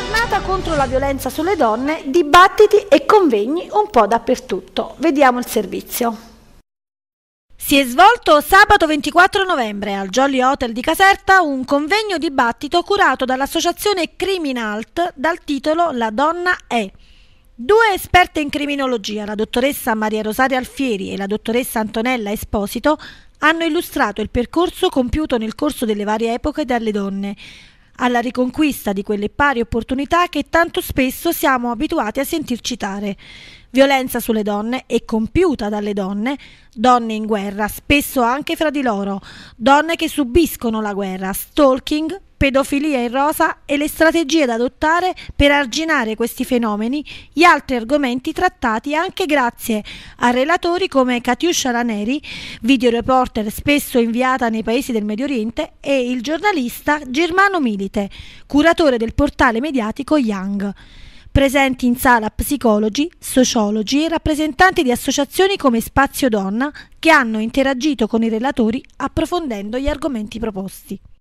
giornata contro la violenza sulle donne, dibattiti e convegni un po' dappertutto. Vediamo il servizio. Si è svolto sabato 24 novembre al Jolly Hotel di Caserta un convegno dibattito curato dall'associazione Criminalt dal titolo La donna è. Due esperte in criminologia, la dottoressa Maria Rosaria Alfieri e la dottoressa Antonella Esposito, hanno illustrato il percorso compiuto nel corso delle varie epoche dalle donne, alla riconquista di quelle pari opportunità che tanto spesso siamo abituati a sentir citare. Violenza sulle donne e compiuta dalle donne, donne in guerra, spesso anche fra di loro, donne che subiscono la guerra, stalking, pedofilia in rosa e le strategie da adottare per arginare questi fenomeni, gli altri argomenti trattati anche grazie a relatori come Katiuscia Raneri, videoreporter spesso inviata nei paesi del Medio Oriente, e il giornalista Germano Milite, curatore del portale mediatico Young presenti in sala psicologi, sociologi e rappresentanti di associazioni come Spazio Donna che hanno interagito con i relatori approfondendo gli argomenti proposti.